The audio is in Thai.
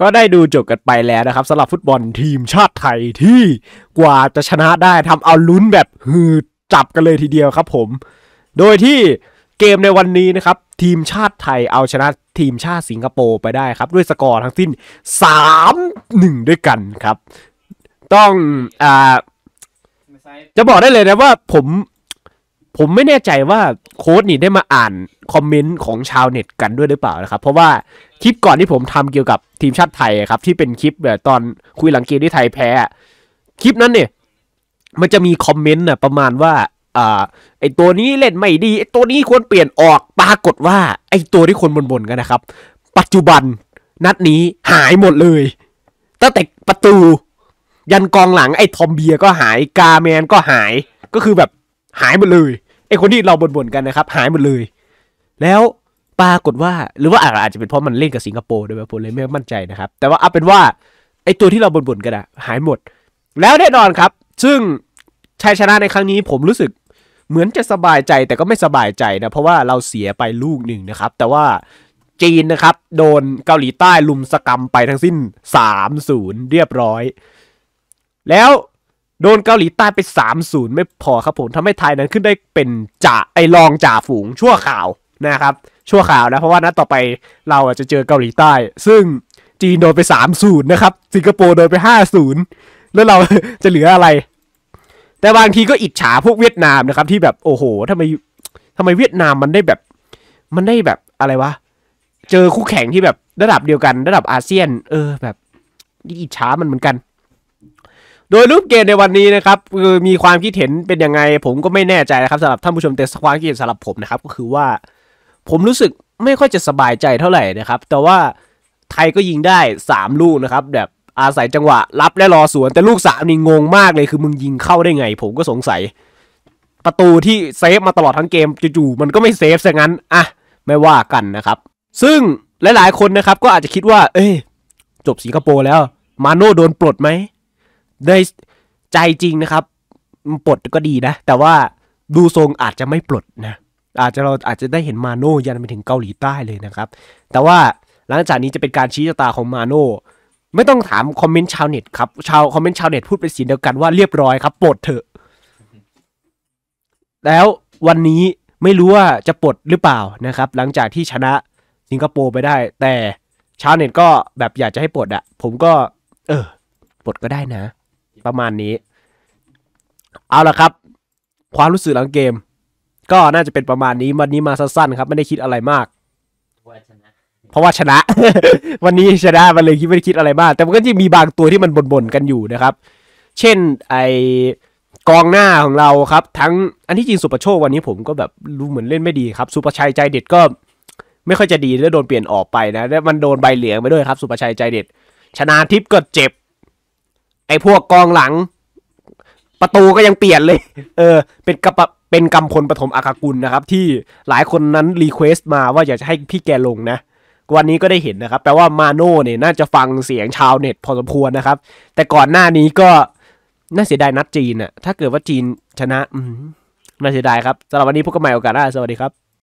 ก็ได้ดูจบกันไปแล้วนะครับสำหรับฟุตบอลทีมชาติไทยที่กว่าจะชนะได้ทำเอาลุ้นแบบฮือจับกันเลยทีเดียวครับผม โดยที่เกมในวันนี้นะครับ ทีมชาติไทยเอาชนะทีมชาติสิงคโปร์ไปได้ครับ ด้วยสกอร์ทั้งสิ้น 3-1 ด้วยกันครับ ต้องอ่าจะบอกได้เลยนะว่าผมผมไม่แน่ใจว่าโค้ดนี่ได้มาอ่านคอมเมนต์ของชาวเน็ตกันด้วยหรือเปล่านะครับ เพราะว่าคลิปก่อนที่ผมทำเกี่ยวกับทีมชาติไทยครับ ที่เป็นคลิปแบบตอนคุยหลังเกมที่ไทยแพ้คลิปนั้นเนี่ย มันจะมีคอมเมนต์นะประมาณว่าอ่าไอตัวนี้เล่นไม่ดีไอตัวนี้ควรเปลี่ยนออกปรากฏว่า ไอตัวที่คนบ่นๆกันนะครับ ปัจจุบันนัดนี้หายหมดเลยตั้งแต่ประตู ยันกองหลังไอ้ทอมเบียก็หายกาแมนก็หาย ก็คือแบบหายหมดเลย ไอ้คนที่เราบ่นๆกันนะครับ หายหมดเลยแล้วปรากฏว่าหรือว่าอาจจะเป็นเพราะมันเล่นกับสิงคโปร์ด้วยผมเลยไม่มั่นใจนะครับ แต่ว่าเอาเป็นว่าไอตัวที่เราบ่นๆกันอะหายหมด แล้วแน่นอนครับ ซึ่งชัยชนะในครั้งนี้ผมรู้สึกเหมือนจะสบายใจแต่ก็ไม่สบายใจนะเพราะว่าเราเสียไปลูกหนึ่งนะครับ แต่ว่าจีนนะครับโดนเกาหลีใต้ลุมสกรรมไปทั้งสิ้น 3-0เรียบร้อย แล้วโดนเกาหลีใต้ไป3-0ไม่พอครับผมทำให้ไทยนั้นขึ้นได้เป็นจ่าไอรองจ่าฝูงชั่วข่าวนะครับชั่วข่าวนะเพราะว่านัดต่อไปเราจะเจอเกาหลีใต้ซึ่งจีนโดนไป3ามศูนย์นะครับสิงคโปร์โดนไป5้าศูนย์แล้วเราจะเหลืออะไร แต่บางทีก็อิจฉาพวกเวียดนามนะครับ ที่แบบโอ้โหทำไมทำไมเวียดนามมันได้แบบ มันได้แบบอะไรวะเจอคู่แข่งที่แบบระดับเดียวกัน ระดับอาเซียน เออแบบอิจฉามันเหมือนกัน โดยรูปเกมในวันนี้นะครับคือมีความคิดเห็นเป็นยังไงผมก็ไม่แน่ใจนะครับสำหรับท่านผู้ชมแต่ความคิดเห็นสำหรับผมนะครับ ก็คือว่าผมรู้สึกไม่ค่อยจะสบายใจเท่าไหร่นะครับ แต่ว่าไทยก็ยิงได้ 3 ลูกนะครับ แบบอาศัยจังหวะรับและรอสวน แต่ลูกสามนี่งงมากเลยคือมึงยิงเข้าได้ไง ผมก็สงสัย ประตูที่เซฟมาตลอดทั้งเกมจู่ๆมันก็ไม่เซฟซะงั้น อ่ะ ไม่ว่ากันนะครับ ซึ่งหลายๆคนนะครับ ก็อาจจะคิดว่า เอ้ยจบสิงคโปร์แล้ว มาโน่โดนปลดไหมในใจจริงนะครับปลดก็ดีนะแต่ว่าดูทรงอาจจะไม่ปลดนะอาจจะเราอาจจะได้เห็นมาโน่ยันไปถึงเกาหลีใต้เลยนะครับ แต่ว่าหลังจากนี้จะเป็นการชี้ชะตาของมาโน่ไม่ต้องถามคอมเมนต์ชาวเน็ตครับชาวคอมเมนต์ชาวเน็ตพูดเป็นสีเดียวกันว่าเรียบร้อยครับ ปลดเถอะ แล้ววันนี้ไม่รู้ว่าจะปลดหรือเปล่านะครับ หลังจากที่ชนะสิงคโปร์ไปได้ แต่ชาวเน็ตก็แบบอยากจะให้ปลดอะผมก็เออปลดก็ได้นะ ประมาณนี้ เอาละครับ ความรู้สึกหลังเกมก็น่าจะเป็นประมาณนี้วันนี้มาสั้นๆครับ ไม่ได้คิดอะไรมาก เพราะว่าชนะวันนี้ชนะมันเลยคิดไม่ได้คิดอะไรมากแต่มันก็จะมีบางตัวที่มันบ่นๆกันอยู่นะครับ เช่นไอกองหน้าของเราครับ ทั้งอันที่จริงสุประโชควันนี้ผมก็แบบรู้เหมือนเล่นไม่ดีครับสุประชัยใจเด็ดก็ ไม่ค่อยจะดีแล้วโดนเปลี่ยนออกไปนะแล้วมันโดนใบเหลืองไปด้วยครับสุประชัยใจเด็ด ชนะทิพย์ก็เจ็บไอพวกกองหลังประตูก็ยังเปลี่ยนเลย เออ เป็นกระปะเป็นกำพลปฐมอาคากุลนะครับที่หลายคนนั้นรีเควสต์มาว่าอยากจะให้พี่แกลงนะวันนี้ก็ได้เห็นนะครับแปลว่ามาโน่เนี่ยน่าจะฟังเสียงชาวเน็ตพอสมควรนะครับ แต่ก่อนหน้านี้ก็น่าเสียดายนัดจีนอะถ้าเกิดว่าจีนชนะน่าเสียดายครับสำหรับวันนี้พบกันใหม่โอกาสหน้าสวัสดีครับ